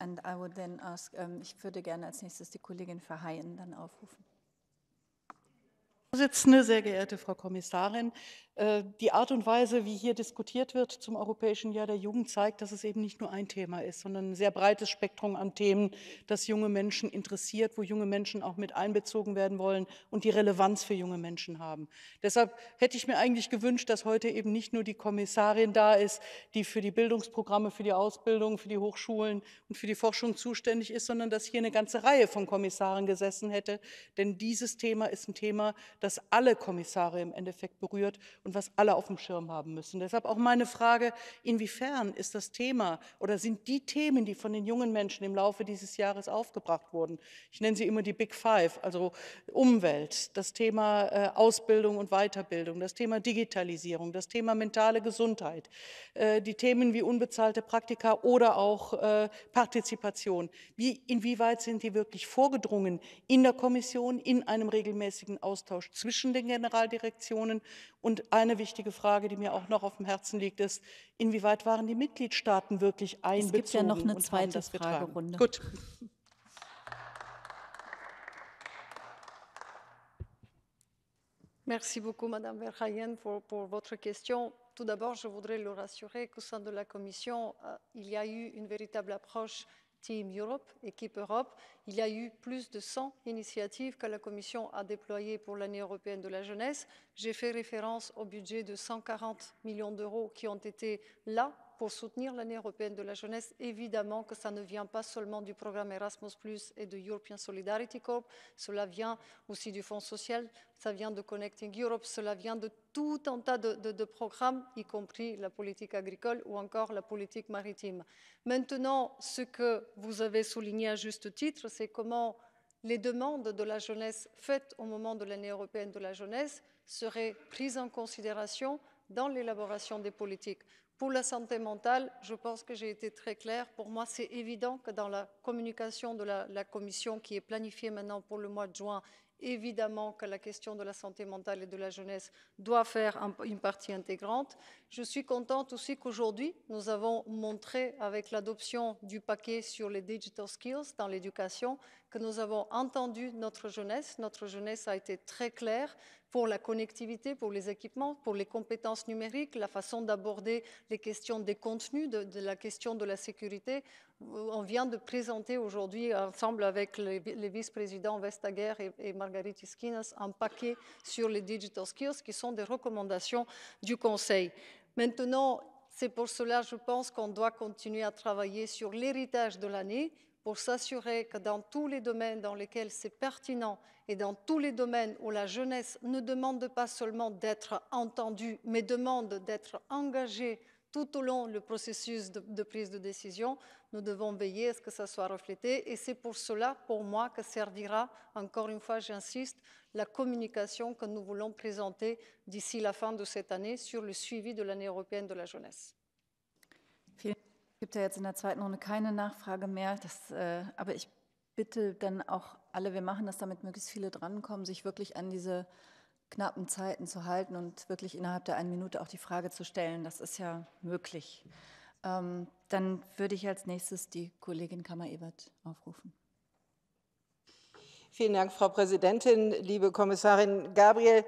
And I would then ask, um, ähm, ich würde gerne als nächstes die Kollegin Verheyen dann aufrufen. Vorsitzende, sehr geehrte Frau Kommissarin, äh, die Art und Weise, wie hier diskutiert wird zum Europäischen Jahr der Jugend, zeigt, dass es eben nicht nur ein Thema ist, sondern ein sehr breites Spektrum an Themen, das junge Menschen interessiert, wo junge Menschen auch mit einbezogen werden wollen und die Relevanz für junge Menschen haben. Deshalb hätte ich mir eigentlich gewünscht, dass heute eben nicht nur die Kommissarin da ist, die für die Bildungsprogramme, für die Ausbildung, für die Hochschulen und für die Forschung zuständig ist, sondern dass hier eine ganze Reihe von Kommissaren gesessen hätte. Denn dieses Thema ist ein Thema, das alle Kommissare im Endeffekt berührt und was alle auf dem Schirm haben müssen. Deshalb auch meine Frage, inwiefern ist das Thema oder sind die Themen, die von den jungen Menschen im Laufe dieses Jahres aufgebracht wurden, ich nenne sie immer die Big Five, also Umwelt, das Thema äh, Ausbildung und Weiterbildung, das Thema Digitalisierung, das Thema mentale Gesundheit, äh, die Themen wie unbezahlte Praktika oder auch äh, Partizipation. Wie, inwieweit sind die wirklich vorgedrungen in der Kommission, in einem regelmäßigen Austausch zwischen den Generaldirektionen und eine wichtige Frage, die mir auch noch auf dem Herzen liegt, ist, inwieweit waren die Mitgliedstaaten wirklich einbezogen? Es gibt ja noch eine zweite Fragerunde. Gut. Merci beaucoup, Madame Verhaien, pour, pour votre question. Tout d'abord, je voudrais le rassurer qu'au sein de la Commission, euh, il y a eu une véritable approche Team Europe, équipe Europe, il y a eu plus de 100 initiatives que la Commission a déployées pour l'année européenne de la jeunesse. J'ai fait référence au budget de 140 millions d'euros qui ont été là pour soutenir l'année européenne de la jeunesse, évidemment que ça ne vient pas seulement du programme Erasmus ⁇ et de European Solidarity Corps, cela vient aussi du Fonds social, ça vient de Connecting Europe, cela vient de tout un tas de, de programmes, y compris la politique agricole ou encore la politique maritime. Maintenant, ce que vous avez souligné à juste titre, c'est comment les demandes de la jeunesse faites au moment de l'année européenne de la jeunesse seraient prises en considération dans l'élaboration des politiques. Pour la santé mentale, je pense que j'ai été très claire. Pour moi, c'est évident que dans la communication de la, commission qui est planifiée maintenant pour le mois de juin, évidemment que la question de la santé mentale et de la jeunesse doit faire une partie intégrante. Je suis contente aussi qu'aujourd'hui, nous avons montré avec l'adoption du paquet sur les digital skills dans l'éducation nous avons entendu notre jeunesse. Notre jeunesse a été très claire pour la connectivité, pour les équipements, pour les compétences numériques, la façon d'aborder les questions des contenus, de, la question de la sécurité. On vient de présenter aujourd'hui, ensemble avec les, vice-présidents Vestager et, et Marguerite un paquet sur les digital skills qui sont des recommandations du Conseil. Maintenant, c'est pour cela, je pense, qu'on doit continuer à travailler sur l'héritage de l'année pour s'assurer que dans tous les domaines dans lesquels c'est pertinent et dans tous les domaines où la jeunesse ne demande pas seulement d'être entendue, mais demande d'être engagée tout au long du processus de, de, prise de décision, nous devons veiller à ce que ça soit reflété. Et c'est pour cela, pour moi, que servira, encore une fois, j'insiste, la communication que nous voulons présenter d'ici la fin de cette année sur le suivi de l'année européenne de la jeunesse. Es gibt ja jetzt in der zweiten Runde keine Nachfrage mehr. Das, äh, aber ich bitte dann auch alle, wir machen das, damit möglichst viele drankommen, sich wirklich an diese knappen Zeiten zu halten und wirklich innerhalb der einen Minute auch die Frage zu stellen. Das ist ja möglich. Ähm, dann würde ich als nächstes die Kollegin Kammer-Ebert aufrufen. Vielen Dank, Frau Präsidentin, liebe Kommissarin Gabriel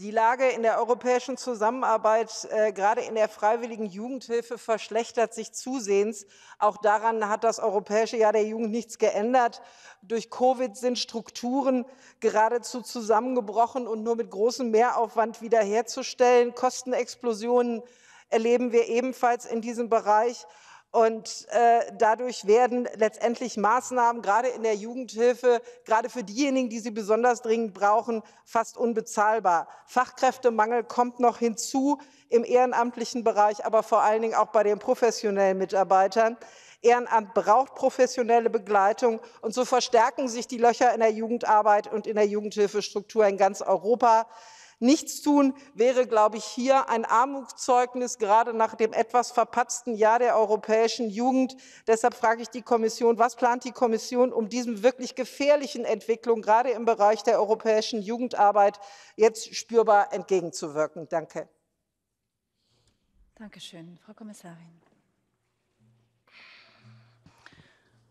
die Lage in der europäischen Zusammenarbeit, äh, gerade in der freiwilligen Jugendhilfe, verschlechtert sich zusehends. Auch daran hat das Europäische Jahr der Jugend nichts geändert. Durch Covid sind Strukturen geradezu zusammengebrochen und nur mit großem Mehraufwand wiederherzustellen. Kostenexplosionen erleben wir ebenfalls in diesem Bereich. Und äh, dadurch werden letztendlich Maßnahmen, gerade in der Jugendhilfe, gerade für diejenigen, die sie besonders dringend brauchen, fast unbezahlbar. Fachkräftemangel kommt noch hinzu im ehrenamtlichen Bereich, aber vor allen Dingen auch bei den professionellen Mitarbeitern. Ehrenamt braucht professionelle Begleitung und so verstärken sich die Löcher in der Jugendarbeit und in der Jugendhilfestruktur in ganz Europa. Nichts tun wäre, glaube ich, hier ein Armutszeugnis, gerade nach dem etwas verpatzten Jahr der europäischen Jugend. Deshalb frage ich die Kommission, was plant die Kommission, um diesem wirklich gefährlichen Entwicklung, gerade im Bereich der europäischen Jugendarbeit, jetzt spürbar entgegenzuwirken? Danke. Dankeschön, Frau Kommissarin.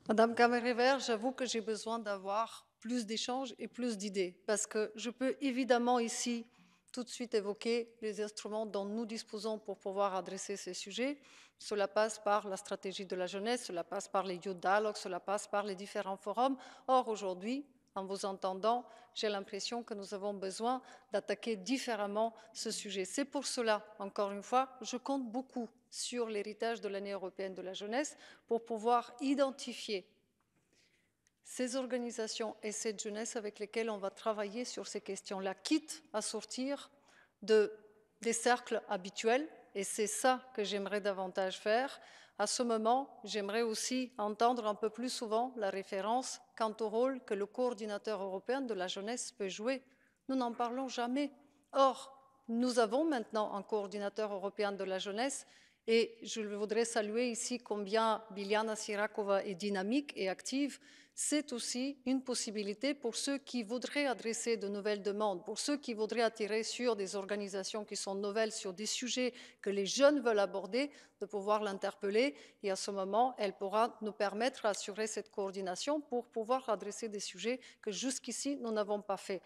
Madame Camerever, j'avoue que j'ai besoin d'avoir plus d'échanges et plus d'idées, parce que je peux évidemment ici tout de suite évoquer les instruments dont nous disposons pour pouvoir adresser ces sujets. Cela passe par la stratégie de la jeunesse, cela passe par les youth dialogues, cela passe par les différents forums. Or, aujourd'hui, en vous entendant, j'ai l'impression que nous avons besoin d'attaquer différemment ce sujet. C'est pour cela, encore une fois, je compte beaucoup sur l'héritage de l'année européenne de la jeunesse pour pouvoir identifier ces organisations et cette jeunesse avec lesquelles on va travailler sur ces questions-là, quitte à sortir des cercles habituels, et c'est ça que j'aimerais davantage faire. À ce moment, j'aimerais aussi entendre un peu plus souvent la référence quant au rôle que le coordinateur européen de la jeunesse peut jouer. Nous n'en parlons jamais. Or, nous avons maintenant un coordinateur européen de la jeunesse et je voudrais saluer ici combien Biljana Sirakova est dynamique et active. C'est aussi une possibilité pour ceux qui voudraient adresser de nouvelles demandes, pour ceux qui voudraient attirer sur des organisations qui sont nouvelles, sur des sujets que les jeunes veulent aborder, de pouvoir l'interpeller. Et à ce moment, elle pourra nous permettre d'assurer cette coordination pour pouvoir adresser des sujets que jusqu'ici, nous n'avons pas fait.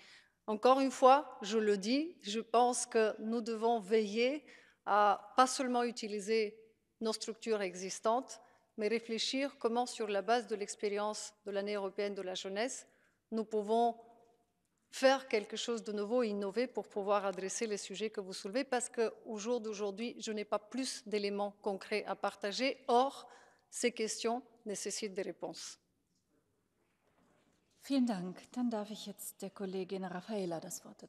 Encore une fois, je le dis, je pense que nous devons veiller à pas seulement utiliser nos structures existantes, mais réfléchir comment, sur la base de l'expérience de l'année européenne de la jeunesse, nous pouvons faire quelque chose de nouveau, innover pour pouvoir adresser les sujets que vous soulevez, parce qu'au jour d'aujourd'hui, je n'ai pas plus d'éléments concrets à partager. Or, ces questions nécessitent des réponses. Vielen Dank. Dann darf ich jetzt der Kollegin das Wort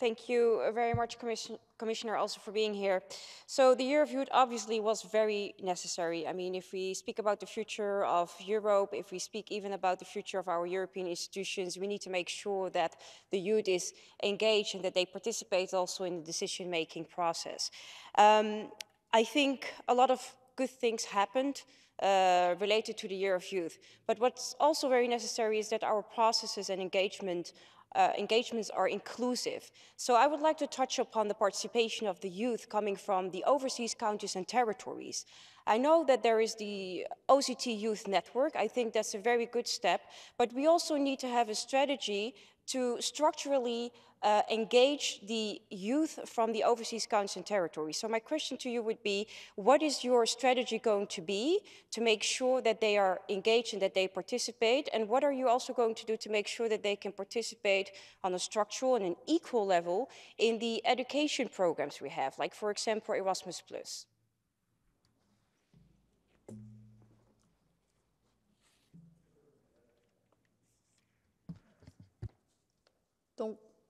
Thank you very much, Commission Commissioner, also for being here. So the Year of Youth obviously was very necessary. I mean, if we speak about the future of Europe, if we speak even about the future of our European institutions, we need to make sure that the youth is engaged and that they participate also in the decision-making process. Um, I think a lot of good things happened uh, related to the Year of Youth. But what's also very necessary is that our processes and engagement uh, engagements are inclusive. So I would like to touch upon the participation of the youth coming from the overseas counties and territories. I know that there is the OCT Youth Network. I think that's a very good step. But we also need to have a strategy to structurally uh, engage the youth from the overseas counts and territories. So my question to you would be, what is your strategy going to be to make sure that they are engaged and that they participate? And what are you also going to do to make sure that they can participate on a structural and an equal level in the education programs we have, like for example, Erasmus+.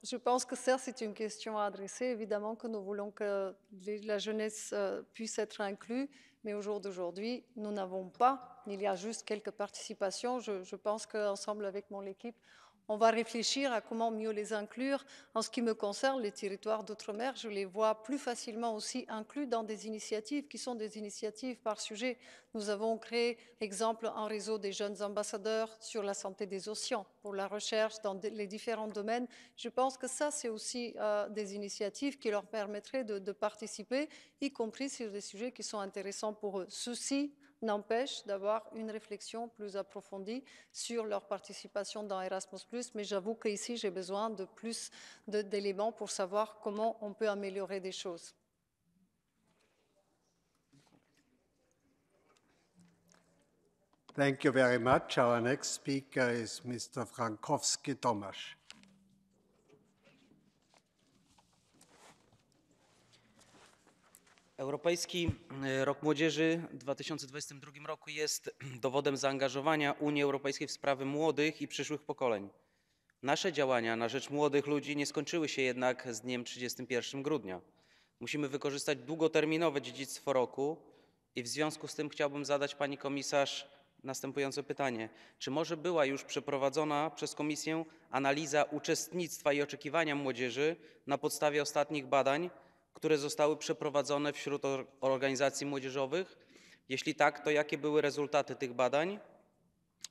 je pense que ça, c'est une question à adresser. Évidemment que nous voulons que la jeunesse euh, puisse être inclue, mais au jour d'aujourd'hui, nous n'avons pas. Il y a juste quelques participations. Je, je pense qu'ensemble avec mon équipe, on va réfléchir à comment mieux les inclure. En ce qui me concerne, les territoires d'outre-mer, je les vois plus facilement aussi inclus dans des initiatives qui sont des initiatives par sujet. Nous avons créé, exemple, un réseau des jeunes ambassadeurs sur la santé des océans pour la recherche dans les différents domaines. Je pense que ça, c'est aussi euh, des initiatives qui leur permettraient de, participer, y compris sur des sujets qui sont intéressants pour eux. Ceci n'empêche d'avoir une réflexion plus approfondie sur leur participation dans Erasmus+. Mais j'avoue que ici j'ai besoin de plus d'éléments pour savoir comment on peut améliorer des choses. Thank you very much. Our next speaker is Mr. Frankowski Tomasz. Europejski e, Rok Młodzieży w 2022 roku jest dowodem zaangażowania Unii Europejskiej w sprawy młodych i przyszłych pokoleń. Nasze działania na rzecz młodych ludzi nie skończyły się jednak z dniem 31 grudnia. Musimy wykorzystać długoterminowe dziedzictwo roku i w związku z tym chciałbym zadać pani komisarz następujące pytanie. Czy może była już przeprowadzona przez komisję analiza uczestnictwa i oczekiwania młodzieży na podstawie ostatnich badań które zostały przeprowadzone wśród organizacji młodzieżowych? Jeśli tak, to jakie były rezultaty tych badań?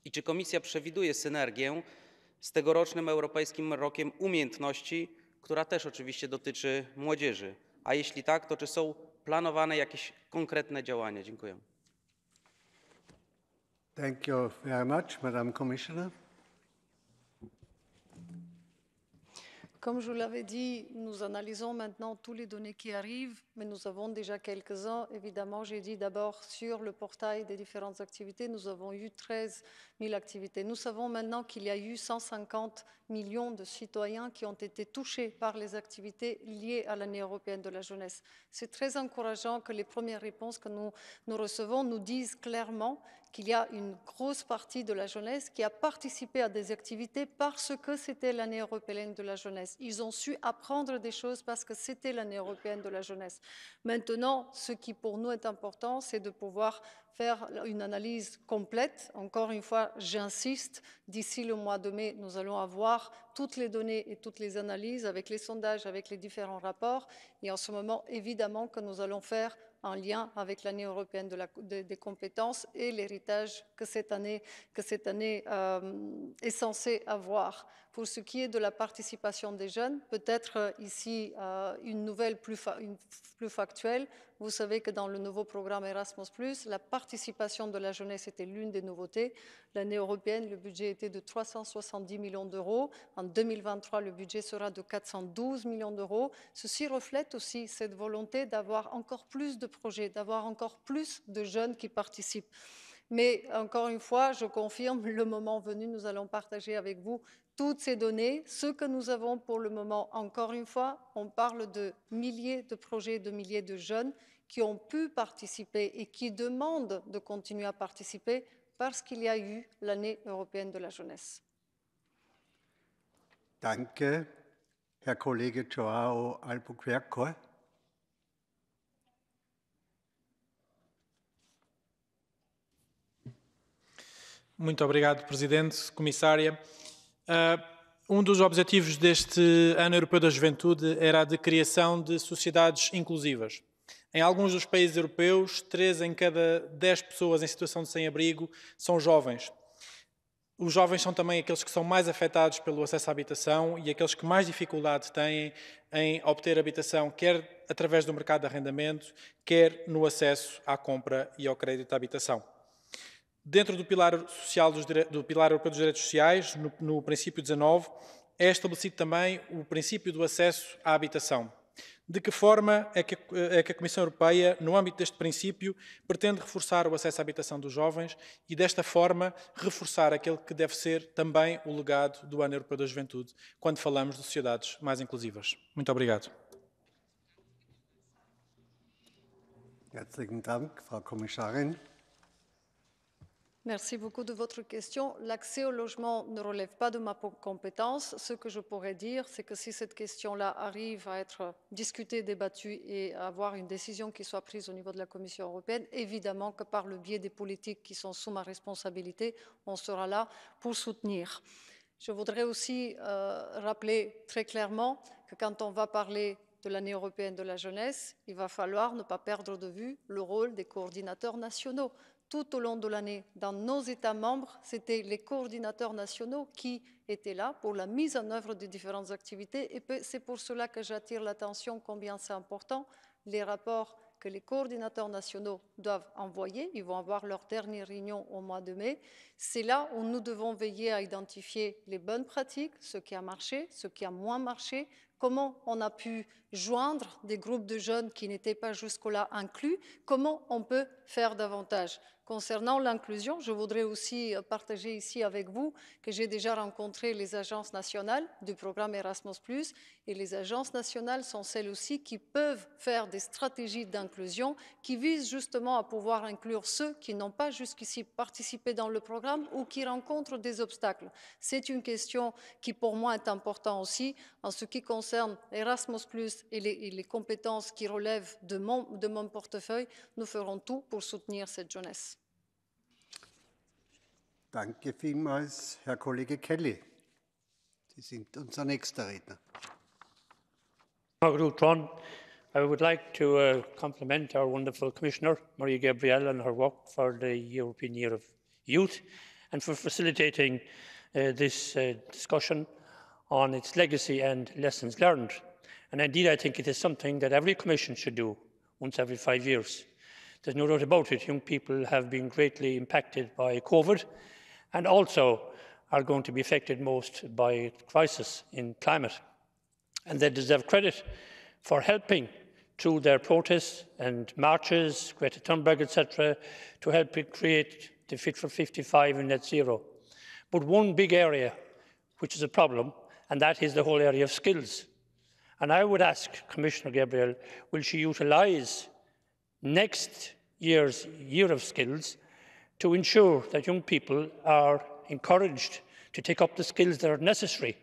I czy Komisja przewiduje synergię z tegorocznym Europejskim Rokiem Umiejętności, która też oczywiście dotyczy młodzieży? A jeśli tak, to czy są planowane jakieś konkretne działania? Dziękuję. Thank you very much, Madam Commissioner. Comme je vous l'avais dit, nous analysons maintenant toutes les données qui arrivent, mais nous avons déjà quelques-uns. Évidemment, j'ai dit d'abord sur le portail des différentes activités, nous avons eu 13 000 activités. Nous savons maintenant qu'il y a eu 150 millions de citoyens qui ont été touchés par les activités liées à l'année européenne de la jeunesse. C'est très encourageant que les premières réponses que nous recevons nous disent clairement qu'il y a une grosse partie de la jeunesse qui a participé à des activités parce que c'était l'année européenne de la jeunesse. Ils ont su apprendre des choses parce que c'était l'année européenne de la jeunesse. Maintenant, ce qui pour nous est important, c'est de pouvoir faire une analyse complète. Encore une fois, j'insiste, d'ici le mois de mai, nous allons avoir toutes les données et toutes les analyses avec les sondages, avec les différents rapports. Et en ce moment, évidemment que nous allons faire en lien avec l'année européenne des compétences et l'héritage que cette année, euh, est censée avoir pour ce qui est de la participation des jeunes, peut-être euh, ici euh, une nouvelle plus, plus, factuelle. Vous savez que dans le nouveau programme Erasmus, la participation de la jeunesse était l'une des nouveautés. L'année européenne, le budget était de 370 millions d'euros. En 2023, le budget sera de 412 millions d'euros. Ceci reflète aussi cette volonté d'avoir encore plus de projets, d'avoir encore plus de jeunes qui participent. Mais encore une fois, je confirme, le moment venu, nous allons partager avec vous toutes ces données, ce que nous avons pour le moment, encore une fois, on parle de milliers de projets, de milliers de jeunes qui ont pu participer et qui demandent de continuer à participer parce qu'il y a eu l'année européenne de la jeunesse. Danke, Herr Kollege Joao Albuquerque. Muito Ah, um dos objetivos deste Ano Europeu da Juventude era a de criação de sociedades inclusivas. Em alguns dos países europeus, 3 em cada 10 pessoas em situação de sem-abrigo são jovens. Os jovens são também aqueles que são mais afetados pelo acesso à habitação e aqueles que mais dificuldade têm em obter habitação, quer através do mercado de arrendamento, quer no acesso à compra e ao crédito à habitação. Dentro do pilar, social dos, do pilar Europeu dos Direitos Sociais, no, no princípio 19, é estabelecido também o princípio do acesso à habitação. De que forma é que, é que, a Comissão Europeia, no âmbito deste princípio, pretende reforçar o acesso à habitação dos jovens e, desta forma, reforçar aquele que deve ser também o legado do Ano Europeu da Juventude, quando falamos de sociedades mais inclusivas? Muito obrigado. Merci beaucoup de votre question. L'accès au logement ne relève pas de ma compétence. Ce que je pourrais dire, c'est que si cette question-là arrive à être discutée, débattue et à avoir une décision qui soit prise au niveau de la Commission européenne, évidemment que par le biais des politiques qui sont sous ma responsabilité, on sera là pour soutenir. Je voudrais aussi euh, rappeler très clairement que quand on va parler de l'année européenne de la jeunesse, il va falloir ne pas perdre de vue le rôle des coordinateurs nationaux tout au long de l'année dans nos États membres, c'était les coordinateurs nationaux qui étaient là pour la mise en œuvre des différentes activités. Et c'est pour cela que j'attire l'attention combien c'est important, les rapports que les coordinateurs nationaux doivent envoyer. Ils vont avoir leur dernière réunion au mois de mai. C'est là où nous devons veiller à identifier les bonnes pratiques, ce qui a marché, ce qui a moins marché, comment on a pu joindre des groupes de jeunes qui n'étaient pas jusque-là inclus, comment on peut faire davantage. Concernant l'inclusion, je voudrais aussi euh, partager ici avec vous que j'ai déjà rencontré les agences nationales du programme Erasmus ⁇ et les agences nationales sont celles aussi qui peuvent faire des stratégies d'inclusion qui visent justement à pouvoir inclure ceux qui n'ont pas jusqu'ici participé dans le programme ou qui rencontrent des obstacles. C'est une question qui pour moi est importante aussi en ce qui concerne Erasmus ⁇ et les, compétences qui relèvent de mon portefeuille. Nous ferons tout pour soutenir cette jeunesse. Danke vielmals, Herr Kollege Kelly. Sie sind unser nächster Redner. I would like to uh, compliment our wonderful Commissioner, Maria Gabriel, on her work for the European Year of Youth and for facilitating uh, this uh, discussion on its legacy and lessons learned. And indeed, I think it is something that every commission should do once every five years. There's no doubt about it. Young people have been greatly impacted by COVID and also are going to be affected most by crisis in climate. And they deserve credit for helping through their protests and marches, Greta Thunberg, etc., to help create the Fit for 55 and net zero. But one big area which is a problem, and that is the whole area of skills. And I would ask Commissioner Gabriel, will she utilise next year's Year of Skills to ensure that young people are encouraged to take up the skills that are necessary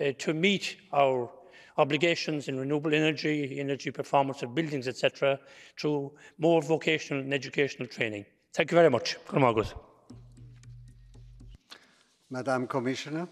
uh, to meet our obligations in renewable energy, energy performance of buildings, etc., through more vocational and educational training. Thank you very much. Madam Commissioner.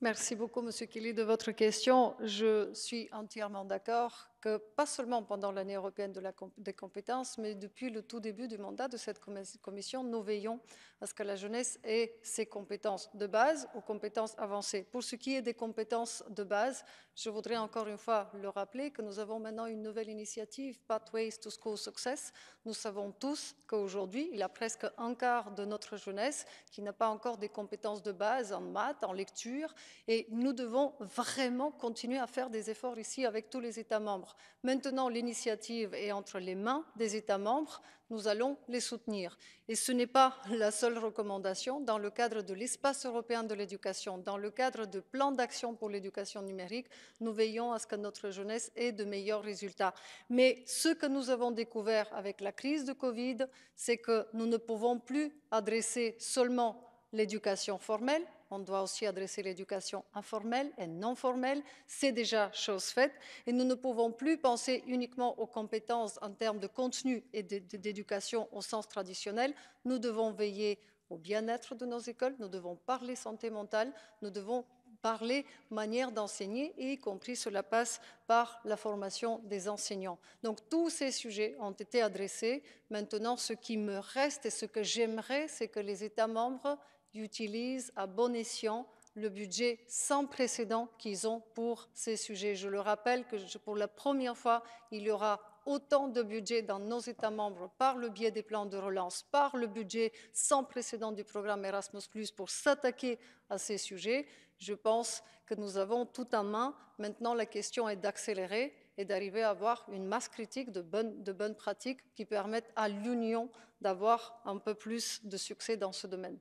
Merci beaucoup, Monsieur Kelly, de votre question. Je suis entièrement d'accord que pas seulement pendant l'année européenne de la, des compétences, mais depuis le tout début du mandat de cette commission, nous veillons à ce que la jeunesse ait ses compétences de base ou compétences avancées. Pour ce qui est des compétences de base, je voudrais encore une fois le rappeler que nous avons maintenant une nouvelle initiative, Pathways to School Success. Nous savons tous qu'aujourd'hui, il y a presque un quart de notre jeunesse qui n'a pas encore des compétences de base en maths, en lecture, et nous devons vraiment continuer à faire des efforts ici avec tous les États membres maintenant, l'initiative est entre les mains des États membres. Nous allons les soutenir. Et ce n'est pas la seule recommandation. Dans le cadre de l'espace européen de l'éducation, dans le cadre de plans d'action pour l'éducation numérique, nous veillons à ce que notre jeunesse ait de meilleurs résultats. Mais ce que nous avons découvert avec la crise de Covid, c'est que nous ne pouvons plus adresser seulement l'éducation formelle, on doit aussi adresser l'éducation informelle et non formelle. C'est déjà chose faite. Et nous ne pouvons plus penser uniquement aux compétences en termes de contenu et d'éducation au sens traditionnel. Nous devons veiller au bien-être de nos écoles, nous devons parler santé mentale, nous devons parler manière d'enseigner, et y compris cela passe par la formation des enseignants. Donc tous ces sujets ont été adressés. Maintenant, ce qui me reste et ce que j'aimerais, c'est que les États membres utilisent à bon escient le budget sans précédent qu'ils ont pour ces sujets. Je le rappelle que pour la première fois, il y aura autant de budget dans nos États membres par le biais des plans de relance, par le budget sans précédent du programme Erasmus ⁇ pour s'attaquer à ces sujets. Je pense que nous avons tout en main. Maintenant, la question est d'accélérer et d'arriver à avoir une masse critique de bonnes, de bonnes pratiques qui permettent à l'Union d'avoir un peu plus de succès dans ce domaine.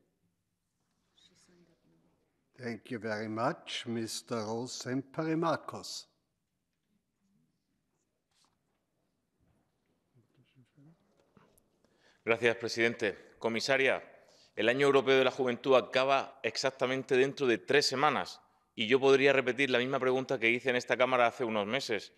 Gracias, presidente. Comisaria, el Año Europeo de la Juventud acaba exactamente dentro de tres semanas y yo podría repetir la misma pregunta que hice en esta Cámara hace unos meses.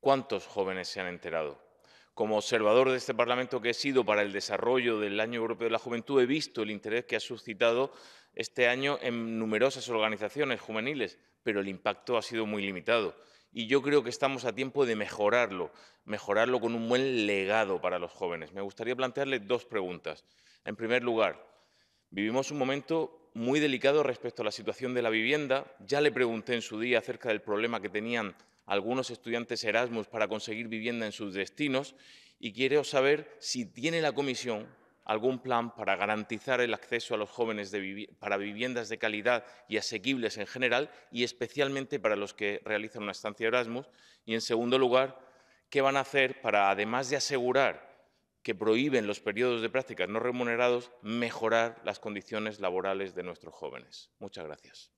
¿Cuántos jóvenes se han enterado? Como observador de este Parlamento que he sido para el desarrollo del Año Europeo de la Juventud, he visto el interés que ha suscitado este año en numerosas organizaciones juveniles, pero el impacto ha sido muy limitado. Y yo creo que estamos a tiempo de mejorarlo, mejorarlo con un buen legado para los jóvenes. Me gustaría plantearle dos preguntas. En primer lugar, vivimos un momento muy delicado respecto a la situación de la vivienda. Ya le pregunté en su día acerca del problema que tenían algunos estudiantes Erasmus para conseguir vivienda en sus destinos y quiero saber si tiene la comisión algún plan para garantizar el acceso a los jóvenes para viviendas de calidad y asequibles en general y especialmente para los que realizan una estancia de Erasmus. Y, en segundo lugar, qué van a hacer para, además de asegurar que prohíben los periodos de prácticas no remunerados, mejorar las condiciones laborales de nuestros jóvenes. Muchas gracias.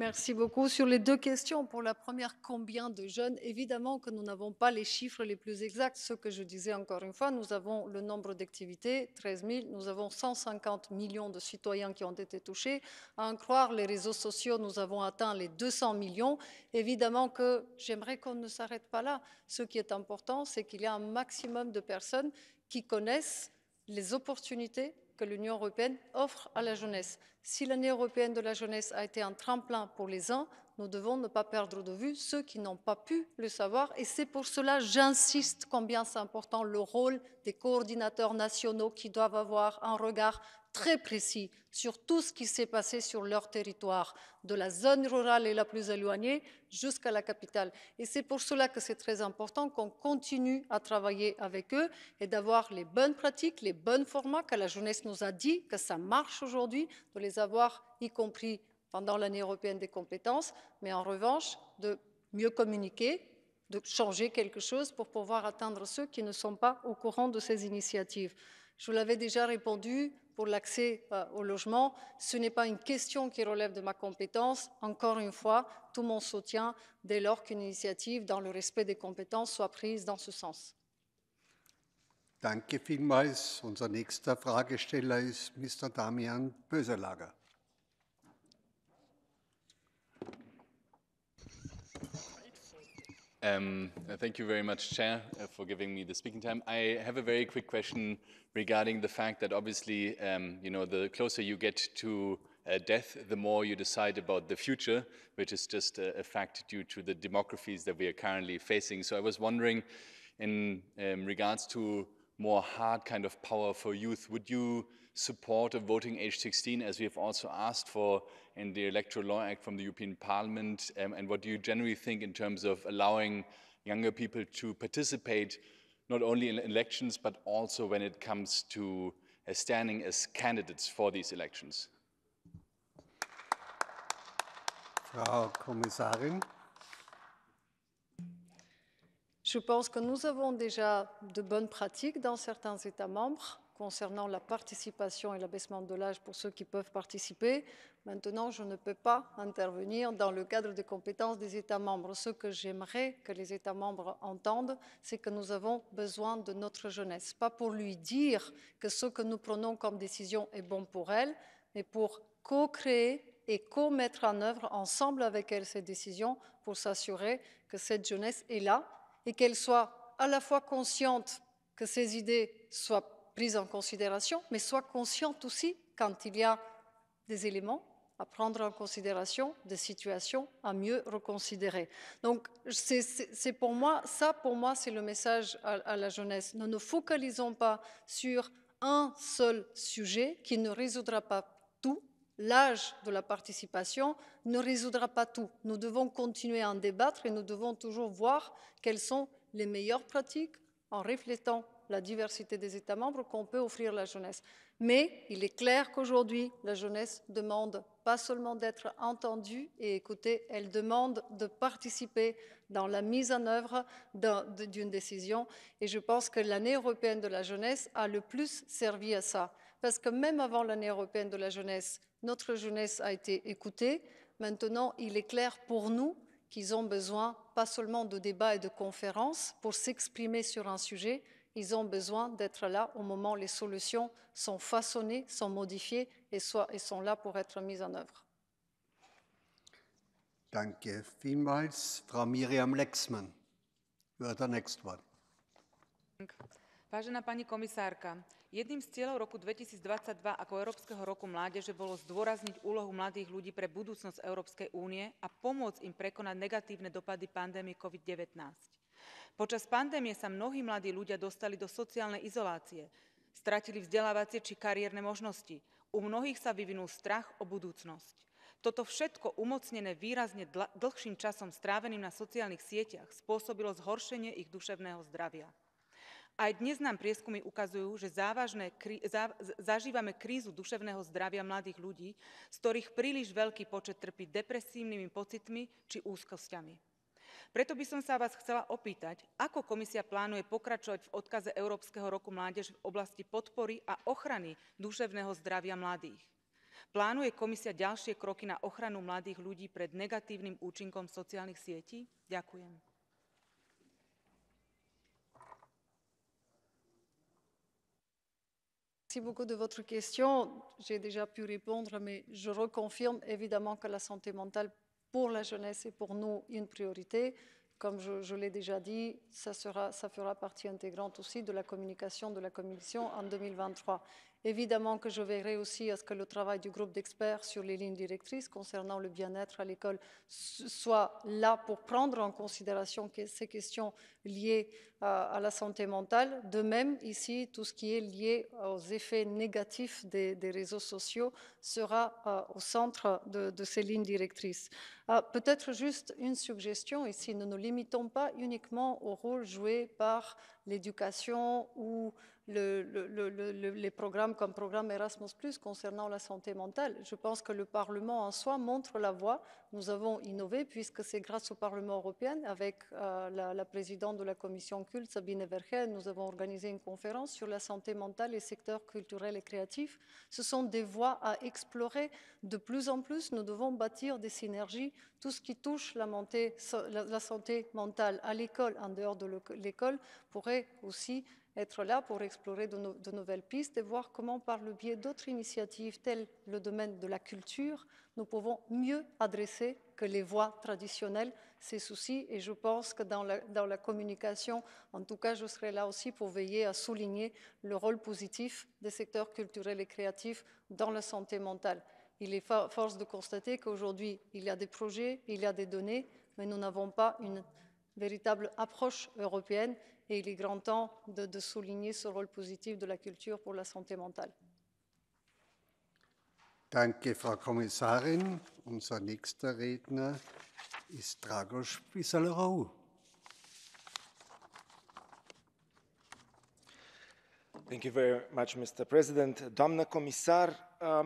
Merci beaucoup. Sur les deux questions, pour la première, combien de jeunes Évidemment que nous n'avons pas les chiffres les plus exacts. Ce que je disais encore une fois, nous avons le nombre d'activités, 13 000. Nous avons 150 millions de citoyens qui ont été touchés. À en croire les réseaux sociaux, nous avons atteint les 200 millions. Évidemment que j'aimerais qu'on ne s'arrête pas là. Ce qui est important, c'est qu'il y a un maximum de personnes qui connaissent les opportunités que l'Union européenne offre à la jeunesse. Si l'année européenne de la jeunesse a été un tremplin pour les uns, nous devons ne pas perdre de vue ceux qui n'ont pas pu le savoir. Et c'est pour cela, j'insiste combien c'est important le rôle des coordinateurs nationaux qui doivent avoir un regard très précis sur tout ce qui s'est passé sur leur territoire, de la zone rurale et la plus éloignée jusqu'à la capitale. Et c'est pour cela que c'est très important qu'on continue à travailler avec eux et d'avoir les bonnes pratiques, les bons formats que la jeunesse nous a dit que ça marche aujourd'hui, de les avoir y compris pendant l'année européenne des compétences, mais en revanche, de mieux communiquer, de changer quelque chose pour pouvoir atteindre ceux qui ne sont pas au courant de ces initiatives. Je vous l'avais déjà répondu pour l'accès euh, au logement. Ce n'est pas une question qui relève de ma compétence. Encore une fois, tout mon soutien dès lors qu'une initiative dans le respect des compétences soit prise dans ce sens. Danke vielmals. Unser nächster Fragesteller ist Mr. Damian Böselager. Um, uh, thank you very much, Chair, uh, for giving me the speaking time. I have a very quick question regarding the fact that obviously, um, you know, the closer you get to uh, death, the more you decide about the future, which is just a, a fact due to the demographies that we are currently facing. So I was wondering, in um, regards to more hard kind of power for youth, would you support of voting age 16, as we have also asked for in the Electoral Law Act from the European Parliament? Um, and what do you generally think in terms of allowing younger people to participate not only in elections, but also when it comes to uh, standing as candidates for these elections? Frau Kommissarin. Je pense que nous avons déjà de bonnes pratiques dans certains États membres. concernant la participation et l'abaissement de l'âge pour ceux qui peuvent participer. Maintenant, je ne peux pas intervenir dans le cadre des compétences des États membres. Ce que j'aimerais que les États membres entendent, c'est que nous avons besoin de notre jeunesse. Pas pour lui dire que ce que nous prenons comme décision est bon pour elle, mais pour co-créer et co-mettre en œuvre ensemble avec elle ces décisions pour s'assurer que cette jeunesse est là et qu'elle soit à la fois consciente que ses idées soient prise en considération, mais soit consciente aussi quand il y a des éléments à prendre en considération, des situations à mieux reconsidérer. Donc, c'est pour moi, ça pour moi, c'est le message à, la jeunesse. Nous ne focalisons pas sur un seul sujet qui ne résoudra pas tout. L'âge de la participation ne résoudra pas tout. Nous devons continuer à en débattre et nous devons toujours voir quelles sont les meilleures pratiques en reflétant la diversité des États membres qu'on peut offrir à la jeunesse. Mais il est clair qu'aujourd'hui, la jeunesse demande pas seulement d'être entendue et écoutée, elle demande de participer dans la mise en œuvre d'une décision. Et je pense que l'année européenne de la jeunesse a le plus servi à ça. Parce que même avant l'année européenne de la jeunesse, notre jeunesse a été écoutée. Maintenant, il est clair pour nous qu'ils ont besoin pas seulement de débats et de conférences pour s'exprimer sur un sujet, ils ont besoin d'être là au moment où les solutions sont façonnées, sont modifiées et, soient, et sont là pour être mises en œuvre. Danke vielmals. Frau Miriam Lexmann über the next one. Vážená pani komisárka, jedným z cieľov roku 2022 ako Európskeho roku mládeže bolo zdôrazniť úlohu mladých ľudí pre budúcnosť Európskej únie a pomôcť im prekonať negatívne dopady pandémie COVID-19. Počas pandémie sa mnohí mladí ľudia dostali do sociálnej izolácie, stratili vzdelávacie či kariérne možnosti. U mnohých sa vyvinul strach o budúcnosť. Toto všetko umocnené výrazne dlhším časom stráveným na sociálnych sieťach spôsobilo zhoršenie ich duševného zdravia. Aj dnes nám prieskumy ukazujú, že závažné, kri, zažívame krízu duševného zdravia mladých ľudí, z ktorých príliš veľký počet trpí depresívnymi pocitmi či úzkosťami. Preto by som sa vás chcela opýtať, ako komisia plánuje pokračovať v odkaze Európskeho roku mládež v oblasti podpory a ochrany duševného zdravia mladých. Plánuje komisia ďalšie kroky na ochranu mladých ľudí pred negatívnym účinkom sociálnych sietí? Ďakujem. Merci beaucoup de votre question. J'ai déjà pu répondre, mais je reconfirme évidemment que la santé mentale pour la jeunesse et pour nous une priorité. Comme je, l'ai déjà dit, ça, ça fera partie intégrante aussi de la communication de la Commission en 2023. Évidemment que je verrai aussi à ce que le travail du groupe d'experts sur les lignes directrices concernant le bien-être à l'école soit là pour prendre en considération ces questions liées à la santé mentale. De même, ici, tout ce qui est lié aux effets négatifs des, réseaux sociaux sera euh, au centre de, de ces lignes directrices. Euh, peut-être juste une suggestion ici, ne nous limitons pas uniquement au rôle joué par l'éducation ou les programmes comme programme Erasmus, concernant la santé mentale. Je pense que le Parlement en soi montre la voie. Nous avons innové, puisque c'est grâce au Parlement européen, avec euh, la, présidente de la commission culte, Sabine Verheyen, nous avons organisé une conférence sur la santé mentale et secteur culturel et créatif. Ce sont des voies à explorer. De plus en plus, nous devons bâtir des synergies. Tout ce qui touche la santé mentale à l'école, en dehors de l'école, pourrait aussi être là pour explorer de, nouvelles pistes et voir comment, par le biais d'autres initiatives telles le domaine de la culture, nous pouvons mieux adresser que les voies traditionnelles ces soucis. Et je pense que dans la, communication, en tout cas, je serai là aussi pour veiller à souligner le rôle positif des secteurs culturels et créatifs dans la santé mentale. Il est force de constater qu'aujourd'hui, il y a des projets, il y a des données, mais nous n'avons pas une véritable approche européenne et il est grand temps de, de souligner ce rôle positif de la culture pour la santé mentale. Danke, Frau Kommissarin. Unser nächster Redner ist Dragos Pisalerou. Thank you very much, Mr. President. Doamnă comisar, uh,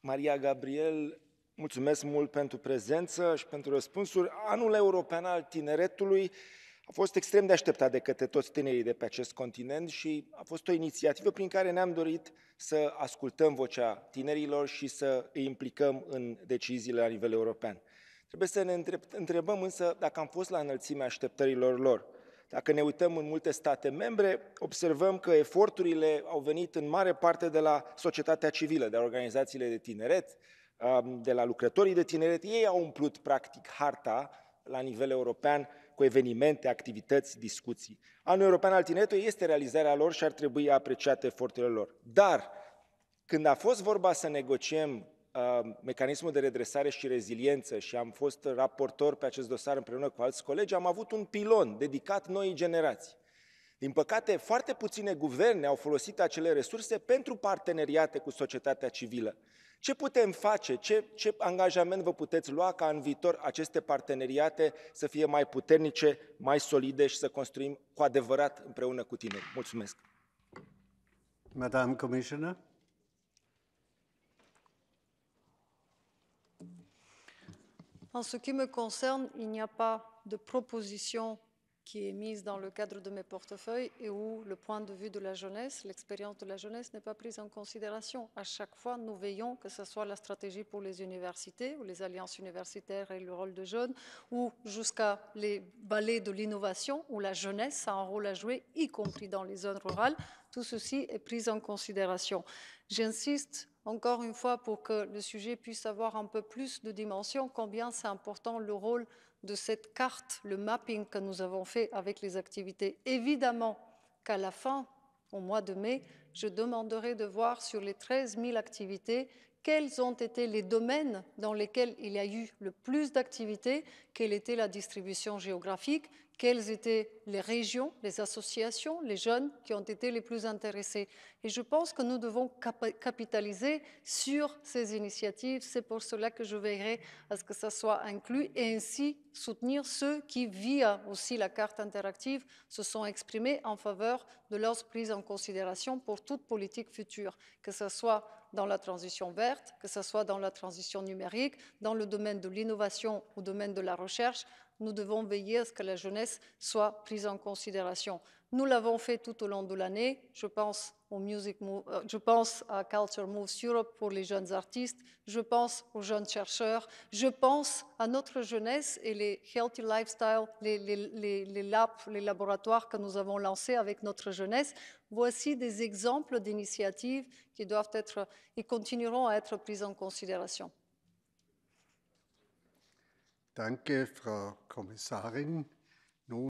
Maria Gabriel, mulțumesc mult pentru prezență și pentru răspunsuri. Anul European al Tineretului A fost extrem de așteptat de către toți tinerii de pe acest continent și a fost o inițiativă prin care ne-am dorit să ascultăm vocea tinerilor și să îi implicăm în deciziile la nivel european. Trebuie să ne întrebăm însă dacă am fost la înălțimea așteptărilor lor. Dacă ne uităm în multe state membre, observăm că eforturile au venit în mare parte de la societatea civilă, de la organizațiile de tineret, de la lucrătorii de tineret. Ei au umplut, practic, harta la nivel european cu evenimente, activități, discuții. Anul European al Tineretului este realizarea lor și ar trebui apreciate eforturile lor. Dar, când a fost vorba să negociem uh, mecanismul de redresare și reziliență și am fost raportor pe acest dosar împreună cu alți colegi, am avut un pilon dedicat noii generații. Din păcate, foarte puține guverne au folosit acele resurse pentru parteneriate cu societatea civilă. Ce putem face? Ce, ce angajament vă puteți lua ca în viitor aceste parteneriate să fie mai puternice, mai solide și să construim cu adevărat împreună cu tine. Mulțumesc! Madame Commissioner? En ce qui me concerne, il n'y a pas de proposition qui est mise dans le cadre de mes portefeuilles et où le point de vue de la jeunesse, l'expérience de la jeunesse n'est pas prise en considération. À chaque fois, nous veillons que ce soit la stratégie pour les universités ou les alliances universitaires et le rôle de jeunes, ou jusqu'à les balais de l'innovation où la jeunesse a un rôle à jouer, y compris dans les zones rurales. Tout ceci est pris en considération. J'insiste encore une fois pour que le sujet puisse avoir un peu plus de dimension, combien c'est important le rôle de cette carte, le mapping que nous avons fait avec les activités. Évidemment qu'à la fin, au mois de mai, je demanderai de voir sur les 13 000 activités quels ont été les domaines dans lesquels il y a eu le plus d'activités, quelle était la distribution géographique, quelles étaient les régions, les associations, les jeunes qui ont été les plus intéressés. Et je pense que nous devons capitaliser sur ces initiatives. C'est pour cela que je veillerai à ce que ça soit inclus et ainsi soutenir ceux qui, via aussi la carte interactive, se sont exprimés en faveur de leur prise en considération pour toute politique future, que ce soit dans la transition verte, que ce soit dans la transition numérique, dans le domaine de l'innovation ou domaine de la recherche, nous devons veiller à ce que la jeunesse soit prise en considération. Nous l'avons fait tout au long de l'année. Je pense au Music Move, euh, je pense à Culture Moves Europe pour les jeunes artistes, je pense aux jeunes chercheurs, je pense à notre jeunesse et les Healthy Lifestyle, les, les, les, labs, les laboratoires que nous avons lancés avec notre jeunesse. Voici des exemples d'initiatives qui doivent être et continueront à être prises en considération. Danke, Frau Kommissarin.